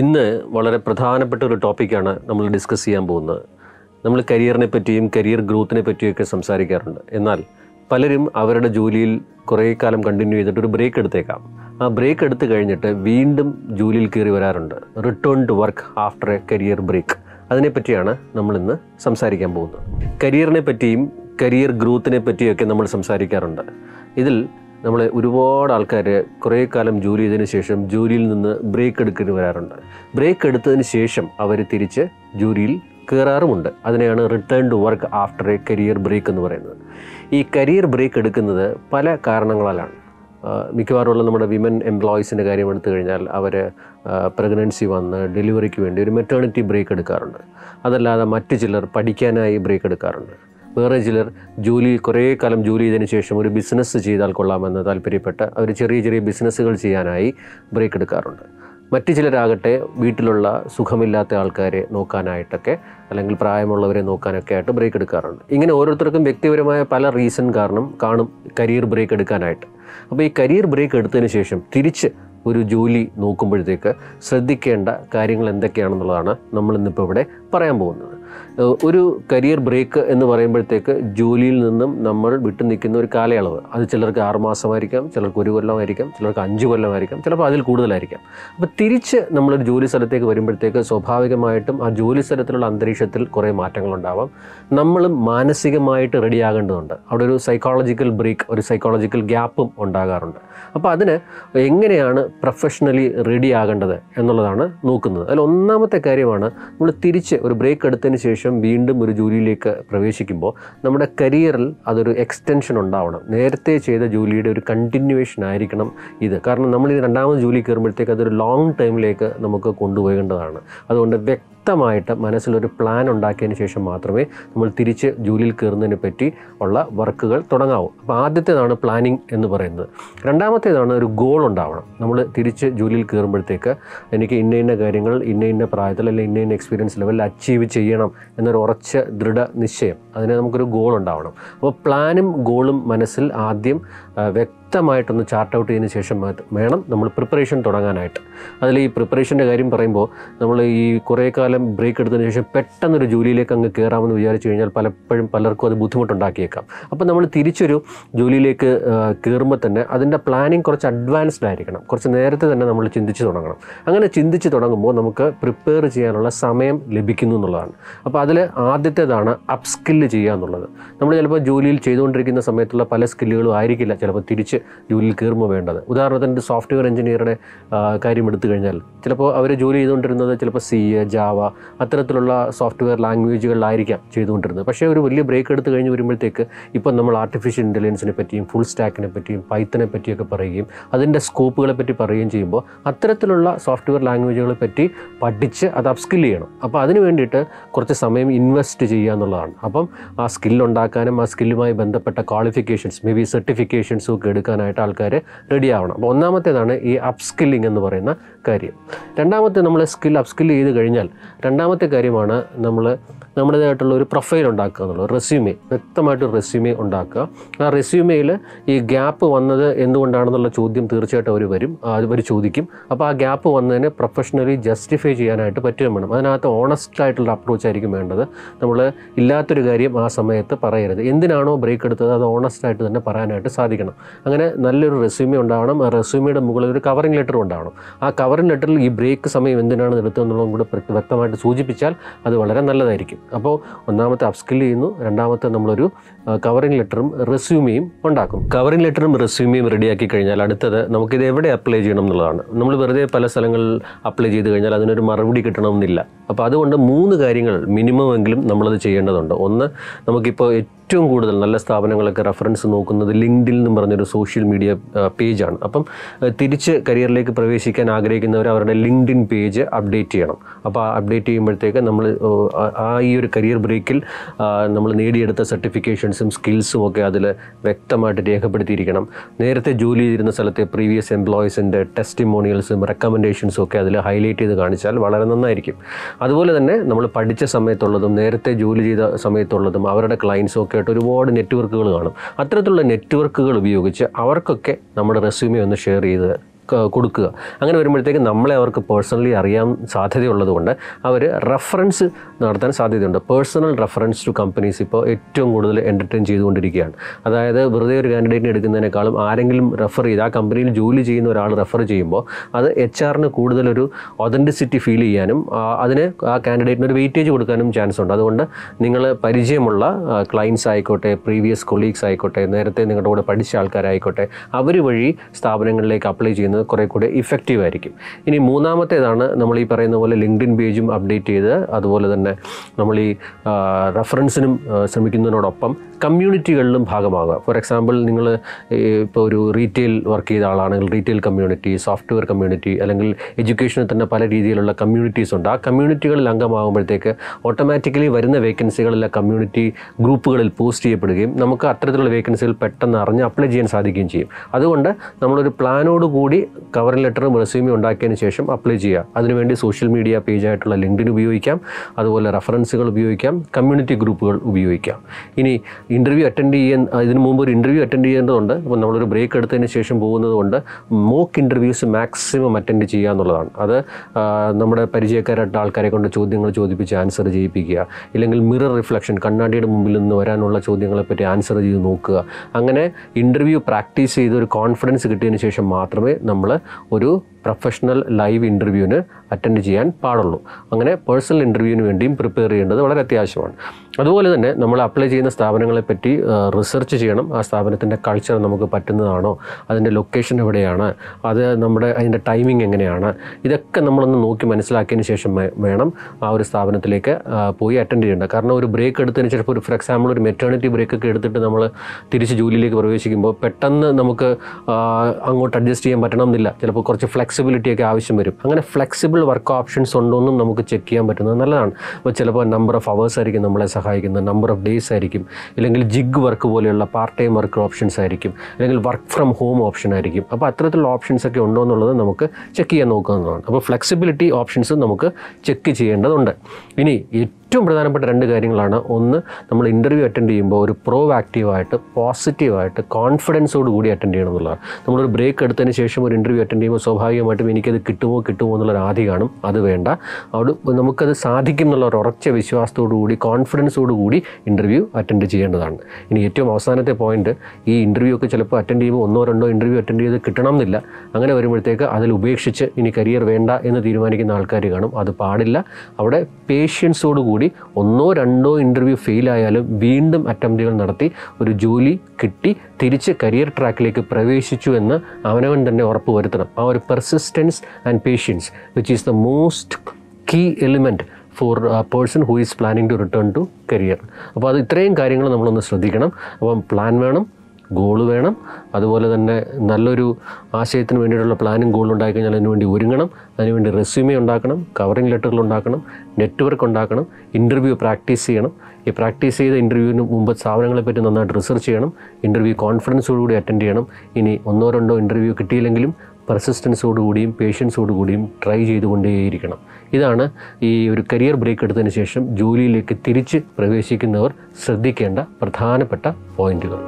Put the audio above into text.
ഇന്ന് വളരെ പ്രധാനപ്പെട്ട ഒരു ടോപ്പിക്കാണ് നമ്മൾ ഡിസ്കസ് ചെയ്യാൻ പോകുന്നത് നമ്മൾ കരിയറിനെ പറ്റിയും കരിയർ ഗ്രോത്തിനെ പറ്റിയൊക്കെ സംസാരിക്കാറുണ്ട് എന്നാൽ പലരും അവരുടെ ജോലിയിൽ കുറേ കാലം കണ്ടിന്യൂ ചെയ്തിട്ട് ഒരു ബ്രേക്ക് എടുത്തേക്കാം ആ ബ്രേക്ക് എടുത്തു കഴിഞ്ഞിട്ട് വീണ്ടും ജോലിയിൽ കയറി വരാറുണ്ട് return to work after a career break അതിനെപ്പറ്റിയാണ് നമ്മൾ ഇന്ന് സംസാരിക്കാൻ പോകുന്നത് കരിയറിനെ പറ്റിയും കരിയർ ഗ്രോത്തിനെ പറ്റിയൊക്കെ നമ്മൾ സംസാരിക്കാറുണ്ട് ഇതിൽ നമ്മൾ ഒരുപാട് ആൾക്കാർ കുറേ കാലം ജോലി ചെയ്തതിന് ശേഷം ജോലിയിൽ നിന്ന് ബ്രേക്ക് എടുക്കേണ്ടി വരാറുണ്ട് ബ്രേക്ക് എടുത്തതിന് ശേഷം അവർ തിരിച്ച് ജോലിയിൽ കയറാറുമുണ്ട് അതിനെയാണ് return to work after a career break എന്ന് പറയുന്നത് ഈ കരിയർ ബ്രേക്ക് എടുക്കുന്നത് പല കാരണങ്ങളാലാണ് മിക്കവാറുമുള്ള നമ്മുടെ വിമൻ എംപ്ലോയീസിൻ്റെ കാര്യം എടുത്തു കഴിഞ്ഞാൽ അവർ പ്രഗ്നൻസി വന്ന് ഡെലിവറിക്ക് വേണ്ടി ഒരു മെറ്റേണിറ്റി ബ്രേക്ക് എടുക്കാറുണ്ട് അതല്ലാതെ മറ്റു ചിലർ പഠിക്കാനായി ബ്രേക്ക് എടുക്കാറുണ്ട് വേറെ ചിലർ ജോലി കുറേ കാലം ജോലി ചെയ്തതിന് ശേഷം ഒരു ബിസിനസ് ചെയ്താൽ കൊള്ളാമെന്ന് താല്പര്യപ്പെട്ട് അവർ ചെറിയ ചെറിയ ബിസിനസ്സുകൾ ചെയ്യാനായി ബ്രേക്ക് എടുക്കാറുണ്ട് മറ്റു ചിലരാകട്ടെ വീട്ടിലുള്ള സുഖമില്ലാത്ത ആൾക്കാരെ നോക്കാനായിട്ടൊക്കെ അല്ലെങ്കിൽ പ്രായമുള്ളവരെ നോക്കാനൊക്കെ ആയിട്ട് ബ്രേക്ക് എടുക്കാറുണ്ട് ഇങ്ങനെ ഓരോരുത്തർക്കും വ്യക്തിപരമായ പല റീസൺ കാരണം കാണും കരിയർ ബ്രേക്ക് എടുക്കാനായിട്ട് അപ്പോൾ ഈ കരിയർ ബ്രേക്ക് എടുത്തതിന് ശേഷം തിരിച്ച് ഒരു ജോലി നോക്കുമ്പോഴത്തേക്ക് ശ്രദ്ധിക്കേണ്ട കാര്യങ്ങൾ എന്തൊക്കെയാണെന്നുള്ളതാണ് നമ്മളിന്നിപ്പോൾ ഇവിടെ പറയാൻ പോകുന്നത് ഒരു കരിയർ ബ്രേക്ക് എന്ന് പറയുമ്പോഴത്തേക്ക് ജോലിയിൽ നിന്നും നമ്മൾ വിട്ടു നിൽക്കുന്ന ഒരു കാലയളവ് അത് ചിലർക്ക് ആറുമാസമായിരിക്കാം ചിലർക്ക് ഒരു കൊല്ലമായിരിക്കാം ചിലർക്ക് അഞ്ച് കൊല്ലമായിരിക്കാം ചിലപ്പോൾ അതിൽ കൂടുതലായിരിക്കാം അപ്പോൾ തിരിച്ച് നമ്മളൊരു ജോലി സ്ഥലത്തേക്ക് വരുമ്പോഴത്തേക്ക് സ്വാഭാവികമായിട്ടും ആ ജോലി സ്ഥലത്തിലുള്ള അന്തരീക്ഷത്തിൽ കുറേ മാറ്റങ്ങളുണ്ടാവാം നമ്മൾ മാനസികമായിട്ട് റെഡിയാകേണ്ടതുണ്ട് അവിടെ ഒരു സൈക്കോളജിക്കൽ ബ്രേക്ക് ഒരു സൈക്കോളജിക്കൽ ഗ്യാപ്പും ഉണ്ടാകാറുണ്ട് അപ്പോൾ അതിന് എങ്ങനെയാണ് പ്രൊഫഷണലി റെഡി ആകേണ്ടത് എന്നുള്ളതാണ് നോക്കുന്നത് അതിൽ ഒന്നാമത്തെ കാര്യമാണ് നമ്മൾ തിരിച്ച് ഒരു ബ്രേക്ക് എടുത്തതിന് ശേഷം വീണ്ടും ഒരു ജോലിയിലേക്ക് പ്രവേശിക്കുമ്പോൾ നമ്മുടെ കരിയറിൽ അതൊരു എക്സ്റ്റൻഷൻ ഉണ്ടാവണം നേരത്തെ ചെയ്ത ജോലിയുടെ ഒരു കണ്ടിന്യൂവേഷൻ ആയിരിക്കണം ഇത് കാരണം നമ്മൾ ഈ രണ്ടാമത് ജോലി കയറുമ്പോഴത്തേക്ക് അതൊരു ലോങ് ടൈമിലേക്ക് നമുക്ക് കൊണ്ടുപോകേണ്ടതാണ് അതുകൊണ്ട് വ്യക്തി വ്യക്തമായിട്ട് മനസ്സിലൊരു പ്ലാൻ ഉണ്ടാക്കിയതിന് ശേഷം മാത്രമേ നമ്മൾ തിരിച്ച് ജോലിയിൽ കയറുന്നതിനെ പറ്റി ഉള്ള വർക്കുകൾ തുടങ്ങാവൂ അപ്പോൾ ആദ്യത്തേതാണ് പ്ലാനിങ് എന്ന് പറയുന്നത് രണ്ടാമത്തേതാണ് ഒരു ഗോൾ ഉണ്ടാവണം നമ്മൾ തിരിച്ച് ജോലിയിൽ കയറുമ്പോഴത്തേക്ക് എനിക്ക് ഇന്ന ഇന്ന കാര്യങ്ങൾ ഇന്ന ഇന്ന പ്രായത്തിൽ അല്ലെങ്കിൽ ഇന്ന ഇന്ന എക്സ്പീരിയൻസ് ലെവലിൽ അച്ചീവ് ചെയ്യണം എന്നൊരു ഉറച്ച ദൃഢ നിശ്ചയം അതിന് നമുക്കൊരു ഗോൾ ഉണ്ടാവണം അപ്പോൾ പ്ലാനും ഗോളും മനസ്സിൽ ആദ്യം വ്യക്തി വ്യക്തമായിട്ടൊന്ന് ചാർട്ട് ഔട്ട് ചെയ്തതിന് ശേഷം വേണം നമ്മൾ പ്രിപ്പറേഷൻ തുടങ്ങാനായിട്ട് അതിൽ ഈ പ്രിപ്പറേഷൻ്റെ കാര്യം പറയുമ്പോൾ നമ്മൾ ഈ കുറേ കാലം ബ്രേക്ക് എടുത്തതിന് ശേഷം പെട്ടെന്നൊരു ജോലിയിലേക്ക് അങ്ങ് കയറാമെന്ന് വിചാരിച്ചു കഴിഞ്ഞാൽ പലപ്പോഴും പലർക്കും അത് ബുദ്ധിമുട്ടുണ്ടാക്കിയേക്കാം അപ്പോൾ നമ്മൾ തിരിച്ചൊരു ജോലിയിലേക്ക് കയറുമ്പോൾ തന്നെ അതിൻ്റെ പ്ലാനിങ് കുറച്ച് അഡ്വാൻസ്ഡ് ആയിരിക്കണം കുറച്ച് നേരത്തെ തന്നെ നമ്മൾ ചിന്തിച്ച് തുടങ്ങണം അങ്ങനെ ചിന്തിച്ച് തുടങ്ങുമ്പോൾ നമുക്ക് പ്രിപ്പയർ ചെയ്യാനുള്ള സമയം ലഭിക്കുന്നു എന്നുള്ളതാണ് അപ്പോൾ അതിൽ ആദ്യത്തേതാണ് അപ്സ്കില്ല് ചെയ്യുക എന്നുള്ളത് നമ്മൾ ചിലപ്പോൾ ജോലിയിൽ ചെയ്തുകൊണ്ടിരിക്കുന്ന സമയത്തുള്ള പല സ്കില്ലുകളും ആയിരിക്കില്ല ചിലപ്പോൾ തിരിച്ച് ജോലിയിൽ കയറുമ്പോൾ വേണ്ടത് ഉദാഹരണത്തിന് ഒരു സോഫ്റ്റ്വെയർ എഞ്ചിനീയറുടെ കാര്യം എടുത്തു കഴിഞ്ഞാൽ ചിലപ്പോൾ അവർ ജോലി ചെയ്തുകൊണ്ടിരുന്നത് ചിലപ്പോൾ സി എ ജാവ അത്തരത്തിലുള്ള സോഫ്റ്റ്വെയർ ലാംഗ്വേജുകളിലായിരിക്കാം ചെയ്തുകൊണ്ടിരുന്നത് പക്ഷേ ഒരു വലിയ ബ്രേക്ക് എടുത്തു കഴിഞ്ഞ് വരുമ്പോഴത്തേക്ക് ഇപ്പം നമ്മൾ ആർട്ടിഫിഷ്യൽ ഇൻ്റലിജൻസിനെ പറ്റിയും ഫുൾ സ്റ്റാക്കിനെ പറ്റിയും പൈത്തനെ പറ്റിയൊക്കെ പറയുകയും അതിൻ്റെ സ്കോപ്പുകളെ പറ്റി പറയുകയും ചെയ്യുമ്പോൾ അത്തരത്തിലുള്ള സോഫ്റ്റ്വെയർ ലാംഗ്വേജുകളെ പറ്റി പഠിച്ച് അത് അപ്സ്കിൽ ചെയ്യണം അപ്പോൾ അതിന് വേണ്ടിയിട്ട് കുറച്ച് സമയം ഇൻവെസ്റ്റ് ചെയ്യുക എന്നുള്ളതാണ് അപ്പം ആ സ്കില്ലുണ്ടാക്കാനും ആ സ്കില്ലുമായി ബന്ധപ്പെട്ട ക്വാളിഫിക്കേഷൻസ് മേ ബി സർട്ടിഫിക്കേഷൻസും ഒക്കെ എടുക്കുക എടുക്കാനായിട്ട് ആൾക്കാർ റെഡി ആവണം അപ്പോൾ ഒന്നാമത്തേതാണ് ഈ അപ്സ്കില്ലിംഗ് എന്ന് പറയുന്ന കാര്യം രണ്ടാമത്തെ നമ്മൾ സ്കിൽ അപ്സ്കിൽ ചെയ്ത് കഴിഞ്ഞാൽ രണ്ടാമത്തെ കാര്യമാണ് നമ്മൾ നമ്മുടേതായിട്ടുള്ള ഒരു പ്രൊഫൈൽ ഉണ്ടാക്കുക എന്നുള്ളത് റെസ്യൂമേ വ്യക്തമായിട്ട് റെസ്യൂമേ ഉണ്ടാക്കുക ആ റെസ്യൂമേയിൽ ഈ ഗ്യാപ്പ് വന്നത് എന്തുകൊണ്ടാണെന്നുള്ള ചോദ്യം തീർച്ചയായിട്ടും അവർ വരും അവർ ചോദിക്കും അപ്പോൾ ആ ഗ്യാപ്പ് വന്നതിനെ പ്രൊഫഷണലി ജസ്റ്റിഫൈ ചെയ്യാനായിട്ട് പറ്റുകയും വേണം അതിനകത്ത് ഓണസ്റ്റ് ആയിട്ടുള്ള അപ്രോച്ച് ആയിരിക്കും വേണ്ടത് നമ്മൾ ഇല്ലാത്തൊരു കാര്യം ആ സമയത്ത് പറയരുത് എന്തിനാണോ ബ്രേക്ക് എടുത്തത് അത് ഓണസ്റ്റ് ആയിട്ട് തന്നെ പറയാനായിട്ട് സാധിക്കണം അങ്ങനെ നല്ലൊരു റെസ്യൂമേ ഉണ്ടാവണം ആ റെസ്യൂമയുടെ മുകളിൽ ഒരു കവറിംഗ് ലെറ്റർ ഉണ്ടാവണം ആ കവറിംഗ് ലെറ്ററിൽ ഈ ബ്രേക്ക് സമയം എന്തിനാണ് എടുത്തതെന്നുള്ളതും കൂടെ വ്യക്തമായിട്ട് സൂചിപ്പിച്ചാൽ അത് വളരെ നല്ലതായിരിക്കും അപ്പോൾ ഒന്നാമത്തെ അപ്സ്കിൽ ചെയ്യുന്നു രണ്ടാമത്തെ നമ്മളൊരു കവറിംഗ് ലെറ്ററും റെസ്യൂമിയും ഉണ്ടാക്കും കവറിംഗ് ലെറ്ററും റെസ്യൂമിയും റെഡിയാക്കി കഴിഞ്ഞാൽ അടുത്തത് നമുക്കിത് എവിടെ അപ്ലൈ ചെയ്യണം എന്നുള്ളതാണ് നമ്മൾ വെറുതെ പല സ്ഥലങ്ങളിൽ അപ്ലൈ ചെയ്ത് കഴിഞ്ഞാൽ അതിനൊരു മറുപടി കിട്ടണമെന്നില്ല അപ്പോൾ അതുകൊണ്ട് മൂന്ന് കാര്യങ്ങൾ മിനിമം എങ്കിലും നമ്മളത് ചെയ്യേണ്ടതുണ്ട് ഒന്ന് നമുക്കിപ്പോൾ ഏറ്റവും കൂടുതൽ നല്ല സ്ഥാപനങ്ങളൊക്കെ റെഫറൻസ് നോക്കുന്നത് ലിങ്ക്ഡിൽ എന്ന് പറഞ്ഞൊരു സോഷ്യൽ മീഡിയ പേജാണ് അപ്പം തിരിച്ച് കരിയറിലേക്ക് പ്രവേശിക്കാൻ ആഗ്രഹിക്കുന്നവർ അവരുടെ ലിങ്ക്ഡിൻ പേജ് അപ്ഡേറ്റ് ചെയ്യണം അപ്പോൾ അപ്ഡേറ്റ് ചെയ്യുമ്പോഴത്തേക്ക് നമ്മൾ ആ ഈ ഒരു കരിയർ ബ്രേക്കിൽ നമ്മൾ നേടിയെടുത്ത സർട്ടിഫിക്കേഷൻസും സ്കിൽസും ഒക്കെ അതിൽ വ്യക്തമായിട്ട് രേഖപ്പെടുത്തിയിരിക്കണം നേരത്തെ ജോലി ചെയ്തിരുന്ന സ്ഥലത്തെ പ്രീവിയസ് എംപ്ലോയീസിൻ്റെ ടെസ്റ്റിമോണിയൽസും റെക്കമെൻഡേഷൻസും ഒക്കെ അതിൽ ഹൈലൈറ്റ് ചെയ്ത് കാണിച്ചാൽ വളരെ നന്നായിരിക്കും അതുപോലെ തന്നെ നമ്മൾ പഠിച്ച സമയത്തുള്ളതും നേരത്തെ ജോലി ചെയ്ത സമയത്തുള്ളതും അവരുടെ ക്ലയൻസും ഒക്കെ ആയിട്ട് ഒരുപാട് നെറ്റ്വർക്കുകൾ കാണും അത്തരത്തിലുള്ള നെറ്റ്വർക്കുകൾ ഉപയോഗിച്ച് അവർക്കൊക്കെ നമ്മുടെ റെസ്യൂമെ ഒന്ന് ഷെയർ ചെയ്ത് കൊടുക്കുക അങ്ങനെ വരുമ്പോഴത്തേക്ക് നമ്മളെ അവർക്ക് പേഴ്സണലി അറിയാൻ സാധ്യതയുള്ളതുകൊണ്ട് അവർ റെഫറൻസ് നടത്താൻ സാധ്യതയുണ്ട് പേഴ്സണൽ റെഫറൻസ് ടു കമ്പനീസ് ഇപ്പോൾ ഏറ്റവും കൂടുതൽ എൻ്റർടൈൻ ചെയ്തുകൊണ്ടിരിക്കുകയാണ് അതായത് വെറുതെ ഒരു കാൻഡിഡേറ്റിന് എടുക്കുന്നതിനേക്കാളും ആരെങ്കിലും റെഫർ ചെയ്ത് ആ കമ്പനിയിൽ ജോലി ചെയ്യുന്ന ഒരാൾ റെഫർ ചെയ്യുമ്പോൾ അത് എച്ച് ആറിന് കൂടുതലൊരു ഒതൻറ്റിസിറ്റി ഫീൽ ചെയ്യാനും അതിന് ആ കാൻഡിഡേറ്റിന് ഒരു വെയിറ്റേജ് കൊടുക്കാനും ചാൻസ് ഉണ്ട് അതുകൊണ്ട് നിങ്ങൾ പരിചയമുള്ള ക്ലയൻസ് ആയിക്കോട്ടെ പ്രീവിയസ് കൊളീഗ്സ് ആയിക്കോട്ടെ നേരത്തെ നിങ്ങളുടെ കൂടെ പഠിച്ച ആൾക്കാരായിക്കോട്ടെ അവർ വഴി സ്ഥാപനങ്ങളിലേക്ക് അപ്ലൈ ചെയ്യുന്ന ചെയ്യുന്നത് കുറേ കൂടെ ഇഫക്റ്റീവ് ആയിരിക്കും ഇനി മൂന്നാമത്തേതാണ് നമ്മൾ ഈ പറയുന്ന പോലെ ലിങ്ക്ഡിൻ പേജും അപ്ഡേറ്റ് ചെയ്ത് അതുപോലെ തന്നെ നമ്മൾ ഈ റെഫറൻസിനും ശ്രമിക്കുന്നതിനോടൊപ്പം കമ്മ്യൂണിറ്റികളിലും ഭാഗമാകുക ഫോർ എക്സാമ്പിൾ നിങ്ങൾ ഇപ്പോൾ ഒരു റീറ്റെയിൽ വർക്ക് ചെയ്ത ആളാണെങ്കിൽ റീറ്റെയിൽ കമ്മ്യൂണിറ്റി സോഫ്റ്റ്വെയർ കമ്മ്യൂണിറ്റി അല്ലെങ്കിൽ എഡ്യൂക്കേഷനിൽ തന്നെ പല രീതിയിലുള്ള കമ്മ്യൂണിറ്റീസ് ഉണ്ട് ആ കമ്മ്യൂണിറ്റികളിൽ അംഗമാകുമ്പോഴത്തേക്ക് ഓട്ടോമാറ്റിക്കലി വരുന്ന വേക്കൻസികളിലെ കമ്മ്യൂണിറ്റി ഗ്രൂപ്പുകളിൽ പോസ്റ്റ് ചെയ്യപ്പെടുകയും നമുക്ക് അത്തരത്തിലുള്ള വേക്കൻസികൾ പെട്ടെന്ന് അറിഞ്ഞ് അപ്ലൈ ചെയ്യാൻ സാധിക്കുകയും ചെയ്യും അതുകൊണ്ട് നമ്മളൊരു പ്ലാനോട് കൂടി കവർ ലെറ്ററും റെസ്യൂമി ഉണ്ടാക്കിയതിന് ശേഷം അപ്ലൈ ചെയ്യുക അതിനുവേണ്ടി സോഷ്യൽ മീഡിയ പേജായിട്ടുള്ള ലിങ്ക്ഡിൻ ഉപയോഗിക്കാം അതുപോലെ റെഫറൻസുകൾ ഉപയോഗിക്കാം കമ്മ്യൂണിറ്റി ഗ്രൂപ്പുകൾ ഉപയോഗിക്കാം ഇനി ഇൻ്റർവ്യൂ അറ്റൻഡ് ചെയ്യാൻ ഇതിന് മുമ്പ് ഒരു ഇൻ്റർവ്യൂ അറ്റൻഡ് ചെയ്യേണ്ടതുണ്ട് അപ്പോൾ നമ്മളൊരു ബ്രേക്ക് എടുത്തതിന് ശേഷം പോകുന്നതുകൊണ്ട് മോക്ക് ഇൻ്റർവ്യൂസ് മാക്സിമം അറ്റൻഡ് ചെയ്യുക എന്നുള്ളതാണ് അത് നമ്മുടെ പരിചയക്കാരായിട്ട് ആൾക്കാരെ കൊണ്ട് ചോദ്യങ്ങൾ ചോദിപ്പിച്ച് ആൻസർ ചെയ്യിപ്പിക്കുക ഇല്ലെങ്കിൽ മിറർ റിഫ്ലക്ഷൻ കണ്ണാടിയുടെ മുമ്പിൽ നിന്ന് വരാനുള്ള ചോദ്യങ്ങളെപ്പറ്റി ആൻസർ ചെയ്ത് നോക്കുക അങ്ങനെ ഇൻ്റർവ്യൂ പ്രാക്ടീസ് ചെയ്ത് ഒരു കോൺഫിഡൻസ് കിട്ടിയതിന് ശേഷം മാത്രമേ നമ്മൾ ഒരു പ്രൊഫഷണൽ ലൈവ് ഇൻ്റർവ്യൂവിന് അറ്റൻഡ് ചെയ്യാൻ പാടുള്ളൂ അങ്ങനെ പേഴ്സണൽ ഇൻ്റർവ്യൂവിന് വേണ്ടിയും പ്രിപ്പയർ ചെയ്യേണ്ടത് വളരെ അത്യാവശ്യമാണ് അതുപോലെ തന്നെ നമ്മൾ അപ്ലൈ ചെയ്യുന്ന സ്ഥാപനങ്ങളെപ്പറ്റി റിസർച്ച് ചെയ്യണം ആ സ്ഥാപനത്തിൻ്റെ കൾച്ചർ നമുക്ക് പറ്റുന്നതാണോ അതിൻ്റെ ലൊക്കേഷൻ എവിടെയാണ് അത് നമ്മുടെ അതിൻ്റെ ടൈമിംഗ് എങ്ങനെയാണ് ഇതൊക്കെ നമ്മളൊന്ന് നോക്കി മനസ്സിലാക്കിയതിന് ശേഷം വേണം ആ ഒരു സ്ഥാപനത്തിലേക്ക് പോയി അറ്റൻഡ് ചെയ്യേണ്ടത് കാരണം ഒരു ബ്രേക്ക് എടുത്തതിന് ചിലപ്പോൾ ഒരു ഫോർ എക്സാമ്പിൾ ഒരു മെറ്റേണിറ്റി ബ്രേക്ക് ഒക്കെ എടുത്തിട്ട് നമ്മൾ തിരിച്ച് ജോലിയിലേക്ക് പ്രവേശിക്കുമ്പോൾ പെട്ടെന്ന് നമുക്ക് അങ്ങോട്ട് അഡ്ജസ്റ്റ് ചെയ്യാൻ പറ്റണമെന്നില്ല ചിലപ്പോൾ കുറച്ച് ഫ്ലെക്സിബിലിറ്റി ഒക്കെ ആവശ്യം വരും അങ്ങനെ ഫ്ലെക്സിബിൾ വർക്ക് ഓപ്ഷൻസ് ഉണ്ടോയെന്നും നമുക്ക് ചെക്ക് ചെയ്യാൻ പറ്റുന്നത് നല്ലതാണ് അപ്പോൾ ചിലപ്പോൾ നമ്പർ ഓഫ് അവേഴ്സ് ആയിരിക്കും നമ്മളെ സഹായിക്കുന്നത് നമ്പർ ഓഫ് ഡേയ്സ് ആയിരിക്കും അല്ലെങ്കിൽ ജിഗ് വർക്ക് പോലെയുള്ള പാർട്ട് ടൈം വർക്ക് ഓപ്ഷൻസ് ആയിരിക്കും അല്ലെങ്കിൽ വർക്ക് ഫ്രം ഹോം ഓപ്ഷൻ ആയിരിക്കും അപ്പോൾ അത്തരത്തിലുള്ള ഓപ്ഷൻസ് ഒക്കെ ഉണ്ടോ എന്നുള്ളത് നമുക്ക് ചെക്ക് ചെയ്യാൻ നോക്കുന്നതാണ് അപ്പോൾ ഫ്ലെക്സിബിലിറ്റി ഓപ്ഷൻസ് നമുക്ക് ചെക്ക് ചെയ്യേണ്ടതുണ്ട് ഇനി ഏറ്റവും പ്രധാനപ്പെട്ട രണ്ട് കാര്യങ്ങളാണ് ഒന്ന് നമ്മൾ ഇൻ്റർവ്യൂ അറ്റൻഡ് ചെയ്യുമ്പോൾ ഒരു പ്രോ ആക്റ്റീവായിട്ട് പോസിറ്റീവായിട്ട് കോൺഫിഡൻസോട് കൂടി അറ്റൻഡ് ചെയ്യണം എന്നുള്ളതാണ് നമ്മളൊരു ബ്രേക്ക് എടുത്തതിന് ശേഷം ഒരു ഇൻ്റർവ്യൂ അറ്റൻഡ് ചെയ്യുമ്പോൾ സ്വാഭാവികമായിട്ടും എനിക്കത് കിട്ടുമോ കിട്ടുമോ എന്നുള്ളൊരു ആദ്യ കാണും അത് വേണ്ട അവിടെ നമുക്കത് സാധിക്കും എന്നുള്ള ഒരു ഉറച്ച വിശ്വാസത്തോടു കൂടി കോൺഫിഡൻസോട് കൂടി ഇൻ്റർവ്യൂ അറ്റൻഡ് ചെയ്യേണ്ടതാണ് ഇനി ഏറ്റവും അവസാനത്തെ പോയിന്റ് ഈ ഇൻ്റർവ്യൂ ഒക്കെ ചിലപ്പോൾ അറ്റൻഡ് ചെയ്യുമ്പോൾ ഒന്നോ രണ്ടോ ഇൻ്റർവ്യൂ അറ്റൻഡ് ചെയ്ത് കിട്ടണം എന്നില്ല അങ്ങനെ വരുമ്പോഴത്തേക്ക് അതിൽ ഉപേക്ഷിച്ച് ഇനി കരിയർ വേണ്ട എന്ന് തീരുമാനിക്കുന്ന ആൾക്കാർ കാണും അത് പാടില്ല അവിടെ പേഷ്യൻസോട് കൂടി കൂടി ഒന്നോ രണ്ടോ ഇൻ്റർവ്യൂ ഫെയിലായാലും വീണ്ടും അറ്റംപ്റ്റുകൾ നടത്തി ഒരു ജോലി കിട്ടി തിരിച്ച് കരിയർ ട്രാക്കിലേക്ക് പ്രവേശിച്ചു എന്ന് അവനവൻ തന്നെ ഉറപ്പ് വരുത്തണം ആ ഒരു persistence and patience which is the most key element for person who is planning to return to career അപ്പോൾ അത് ഇത്രയും കാര്യങ്ങൾ നമ്മളൊന്ന് ശ്രദ്ധിക്കണം അപ്പം പ്ലാൻ വേണം ഗോള് വേണം അതുപോലെ തന്നെ നല്ലൊരു ആശയത്തിന് വേണ്ടിയിട്ടുള്ള പ്ലാനും ഗോളും കഴിഞ്ഞാൽ അതിനുവേണ്ടി ഒരുങ്ങണം അതിനുവേണ്ടി റെസ്യൂമേ ഉണ്ടാക്കണം കവറിംഗ് ലെറ്ററുകൾ ഉണ്ടാക്കണം നെറ്റ്വർക്ക് ഉണ്ടാക്കണം ഇൻ്റർവ്യൂ പ്രാക്ടീസ് ചെയ്യണം ഈ പ്രാക്ടീസ് ചെയ്ത ഇൻ്റർവ്യൂവിന് മുമ്പ് സ്ഥാപനങ്ങളെപ്പറ്റി നന്നായിട്ട് റിസർച്ച് ചെയ്യണം ഇൻ്റർവ്യൂ കോൺഫിഡൻസോടുകൂടി അറ്റൻഡ് ചെയ്യണം ഇനി ഒന്നോ രണ്ടോ ഇൻ്റർവ്യൂ കിട്ടിയില്ലെങ്കിലും പെർസിസ്റ്റൻസോടുകൂടിയും പേഷ്യൻസോടുകൂടിയും ട്രൈ ചെയ്തുകൊണ്ടേയിരിക്കണം ഇതാണ് ഈ ഒരു കരിയർ ബ്രേക്ക് എടുത്തതിന് ശേഷം ജോലിയിലേക്ക് തിരിച്ച് പ്രവേശിക്കുന്നവർ ശ്രദ്ധിക്കേണ്ട പ്രധാനപ്പെട്ട പോയിൻറ്റുകൾ